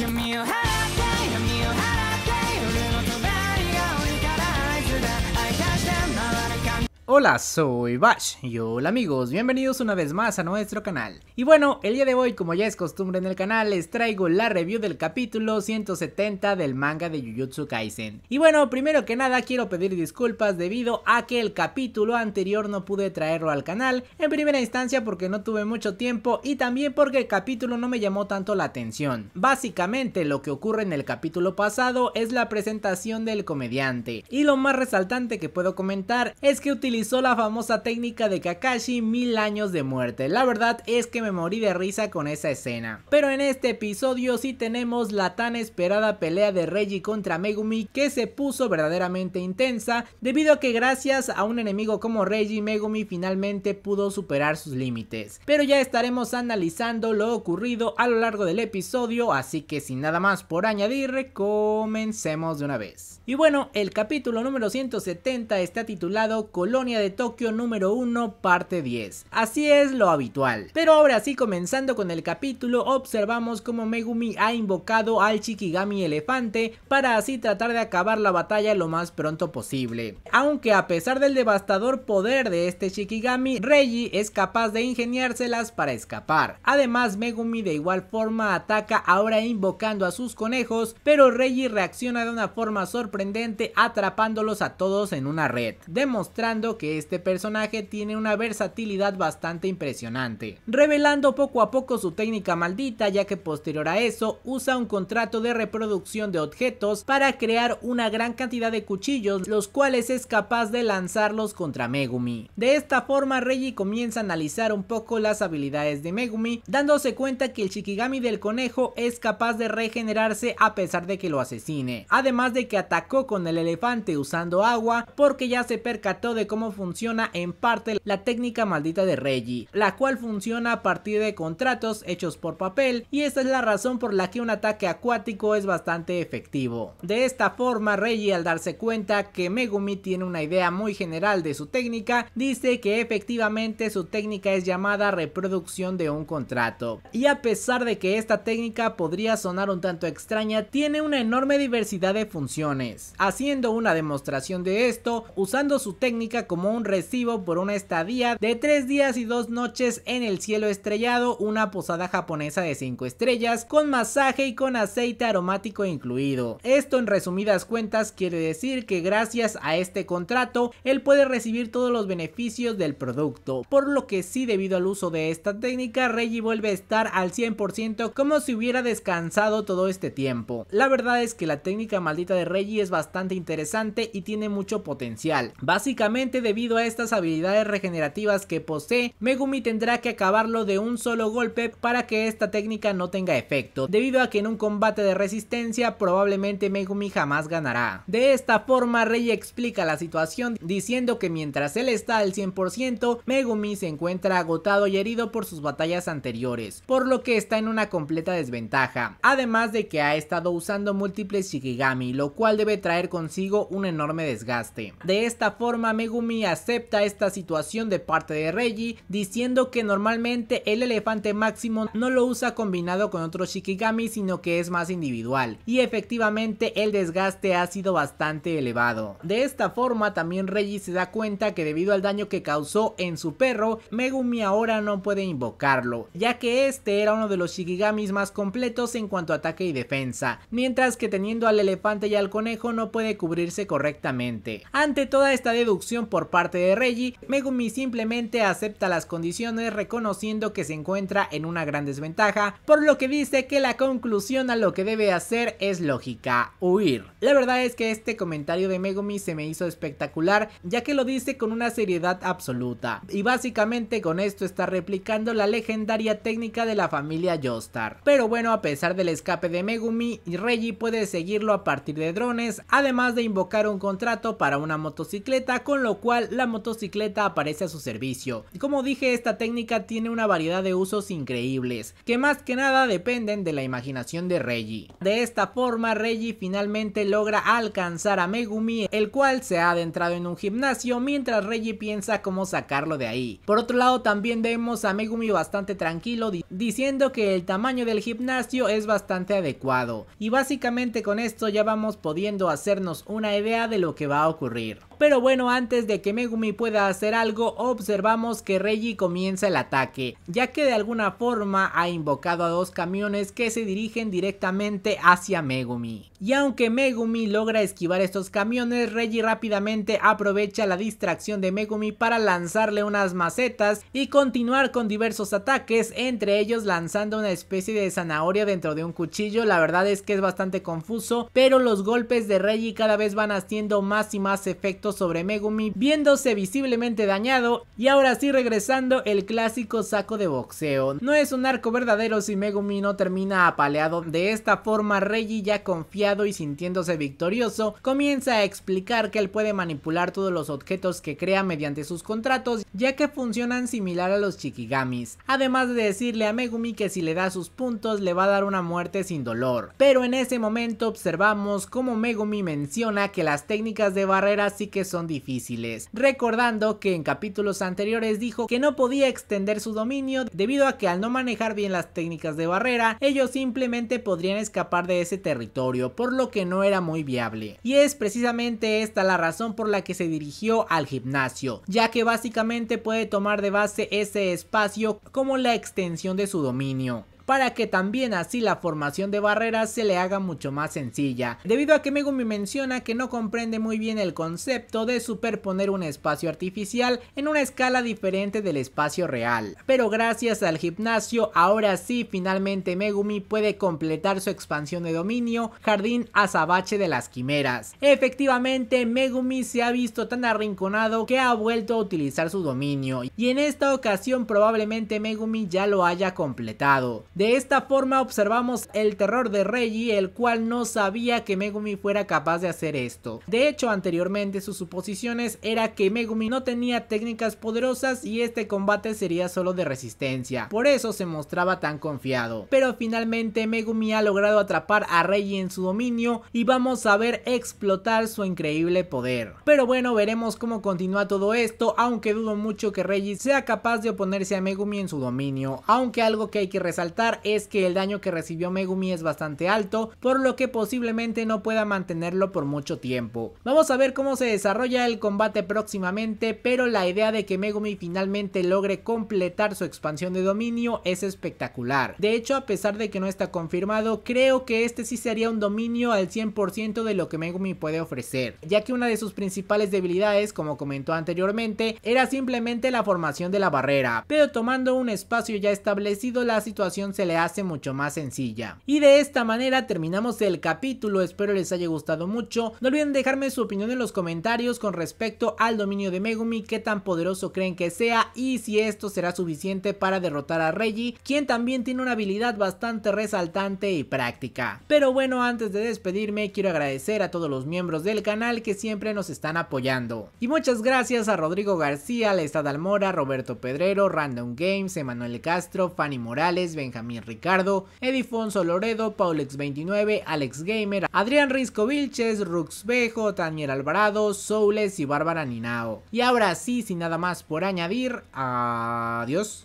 give me a hand. Hola, soy Bash y hola amigos, bienvenidos una vez más a nuestro canal. Y bueno, el día de hoy, como ya es costumbre en el canal, les traigo la review del capítulo 170 del manga de Jujutsu Kaisen. Y bueno, primero que nada quiero pedir disculpas debido a que el capítulo anterior no pude traerlo al canal, en primera instancia porque no tuve mucho tiempo y también porque el capítulo no me llamó tanto la atención. Básicamente lo que ocurre en el capítulo pasado es la presentación del comediante, y lo más resaltante que puedo comentar es que la famosa técnica de Kakashi mil años de muerte. La verdad es que me morí de risa con esa escena. Pero en este episodio sí tenemos la tan esperada pelea de Reggie contra Megumi que se puso verdaderamente intensa debido a que gracias a un enemigo como Reggie, Megumi finalmente pudo superar sus límites. Pero ya estaremos analizando lo ocurrido a lo largo del episodio, así que sin nada más por añadir, comencemos de una vez. Y bueno, el capítulo número 170 está titulado Colonia de Tokio número 1, parte 10. Así es lo habitual. Pero ahora sí, comenzando con el capítulo, observamos cómo Megumi ha invocado al Shikigami Elefante para así tratar de acabar la batalla lo más pronto posible. Aunque a pesar del devastador poder de este Shikigami, Reiji es capaz de ingeniárselas para escapar. Además, Megumi de igual forma ataca ahora invocando a sus conejos, pero Reiji reacciona de una forma sorprendente atrapándolos a todos en una red, demostrando que este personaje tiene una versatilidad bastante impresionante, revelando poco a poco su técnica maldita ya que posterior a eso usa un contrato de reproducción de objetos para crear una gran cantidad de cuchillos los cuales es capaz de lanzarlos contra Megumi. De esta forma Reggie comienza a analizar un poco las habilidades de Megumi dándose cuenta que el Shikigami del conejo es capaz de regenerarse a pesar de que lo asesine, además de que atacó con el elefante usando agua porque ya se percató de cómo funciona en parte la técnica maldita de Reggie, la cual funciona a partir de contratos hechos por papel y esta es la razón por la que un ataque acuático es bastante efectivo. De esta forma Reggie al darse cuenta que Megumi tiene una idea muy general de su técnica, dice que efectivamente su técnica es llamada reproducción de un contrato. Y a pesar de que esta técnica podría sonar un tanto extraña, tiene una enorme diversidad de funciones, haciendo una demostración de esto usando su técnica como un recibo por una estadía de 3 días y 2 noches en el cielo estrellado, una posada japonesa de 5 estrellas, con masaje y con aceite aromático incluido. Esto en resumidas cuentas quiere decir que gracias a este contrato, él puede recibir todos los beneficios del producto, por lo que sí debido al uso de esta técnica, Reggie vuelve a estar al 100% como si hubiera descansado todo este tiempo. La verdad es que la técnica maldita de Reggie es bastante interesante y tiene mucho potencial. Básicamente debido a estas habilidades regenerativas que posee, Megumi tendrá que acabarlo de un solo golpe para que esta técnica no tenga efecto, debido a que en un combate de resistencia probablemente Megumi jamás ganará. De esta forma Rey explica la situación diciendo que mientras él está al 100%, Megumi se encuentra agotado y herido por sus batallas anteriores, por lo que está en una completa desventaja, además de que ha estado usando múltiples Shikigami, lo cual debe traer consigo un enorme desgaste. De esta forma Megumi acepta esta situación de parte de Reggie diciendo que normalmente el elefante máximo no lo usa combinado con otro Shikigami sino que es más individual y efectivamente el desgaste ha sido bastante elevado. De esta forma también Reggie se da cuenta que debido al daño que causó en su perro Megumi ahora no puede invocarlo ya que este era uno de los Shikigamis más completos en cuanto a ataque y defensa mientras que teniendo al elefante y al conejo no puede cubrirse correctamente. Ante toda esta deducción por por parte de Reggie, Megumi simplemente acepta las condiciones reconociendo que se encuentra en una gran desventaja, por lo que dice que la conclusión a lo que debe hacer es lógica, huir. La verdad es que este comentario de Megumi se me hizo espectacular, ya que lo dice con una seriedad absoluta, y básicamente con esto está replicando la legendaria técnica de la familia Joestar. Pero bueno, a pesar del escape de Megumi, y Reggie puede seguirlo a partir de drones, además de invocar un contrato para una motocicleta, con lo cual la motocicleta aparece a su servicio. Como dije, esta técnica tiene una variedad de usos increíbles, que más que nada dependen de la imaginación de Reggie. De esta forma, Reggie finalmente logra alcanzar a Megumi, el cual se ha adentrado en un gimnasio mientras Reggie piensa cómo sacarlo de ahí. Por otro lado, también vemos a Megumi bastante tranquilo diciendo que el tamaño del gimnasio es bastante adecuado y básicamente con esto ya vamos pudiendo hacernos una idea de lo que va a ocurrir. Pero bueno antes de que Megumi pueda hacer algo observamos que Reggie comienza el ataque ya que de alguna forma ha invocado a dos camiones que se dirigen directamente hacia Megumi. Y aunque Megumi logra esquivar estos camiones Reggie rápidamente aprovecha la distracción de Megumi para lanzarle unas macetas y continuar con diversos ataques entre ellos lanzando una especie de zanahoria dentro de un cuchillo. La verdad es que es bastante confuso, pero los golpes de Reggie cada vez van haciendo más y más efectos sobre Megumi, viéndose visiblemente dañado y ahora sí regresando el clásico saco de boxeo. No es un arco verdadero si Megumi no termina apaleado. De esta forma Reggie ya confiado y sintiéndose victorioso, comienza a explicar que él puede manipular todos los objetos que crea mediante sus contratos, ya que funcionan similar a los chikigamis Además de decirle a Megumi que si le da sus puntos le va a dar una muerte sin dolor. Pero en ese momento observamos como Megumi menciona que las técnicas de barrera sí que son difíciles, recordando que en capítulos anteriores dijo que no podía extender su dominio debido a que al no manejar bien las técnicas de barrera, ellos simplemente podrían escapar de ese territorio, por lo que no era muy viable. Y es precisamente esta la razón por la que se dirigió al gimnasio, ya que básicamente puede tomar de base ese espacio como la extensión de su dominio para que también así la formación de barreras se le haga mucho más sencilla. Debido a que Megumi menciona que no comprende muy bien el concepto de superponer un espacio artificial en una escala diferente del espacio real. Pero gracias al gimnasio, ahora sí finalmente Megumi puede completar su expansión de dominio, Jardín Azabache de las Quimeras. Efectivamente, Megumi se ha visto tan arrinconado que ha vuelto a utilizar su dominio y en esta ocasión probablemente Megumi ya lo haya completado. De esta forma observamos el terror de Reggie, el cual no sabía que Megumi fuera capaz de hacer esto. De hecho, anteriormente sus suposiciones era que Megumi no tenía técnicas poderosas y este combate sería solo de resistencia. Por eso se mostraba tan confiado. Pero finalmente Megumi ha logrado atrapar a Reggie en su dominio y vamos a ver explotar su increíble poder. Pero bueno, veremos cómo continúa todo esto, aunque dudo mucho que Reggie sea capaz de oponerse a Megumi en su dominio. Aunque algo que hay que resaltar es que el daño que recibió Megumi es bastante alto, por lo que posiblemente no pueda mantenerlo por mucho tiempo. Vamos a ver cómo se desarrolla el combate próximamente, pero la idea de que Megumi finalmente logre completar su expansión de dominio es espectacular. De hecho, a pesar de que no está confirmado, creo que este sí sería un dominio al 100% de lo que Megumi puede ofrecer, ya que una de sus principales debilidades, como comentó anteriormente, era simplemente la formación de la barrera, pero tomando un espacio ya establecido la situación se le hace mucho más sencilla. Y de esta manera terminamos el capítulo, espero les haya gustado mucho. No olviden dejarme su opinión en los comentarios con respecto al dominio de Megumi, qué tan poderoso creen que sea y si esto será suficiente para derrotar a Reggie, quien también tiene una habilidad bastante resaltante y práctica. Pero bueno, antes de despedirme quiero agradecer a todos los miembros del canal que siempre nos están apoyando. Y muchas gracias a Rodrigo García, Lestad Almora, Roberto Pedrero, Random Games, Emanuel Castro, Fanny Morales, Benjamín también Ricardo, Edifonso Loredo, Paulex29, Alex Gamer, Adrián Risco Vilches, Rux Bejo, Daniel Alvarado, Soules y Bárbara Ninao. Y ahora sí, sin nada más por añadir, adiós.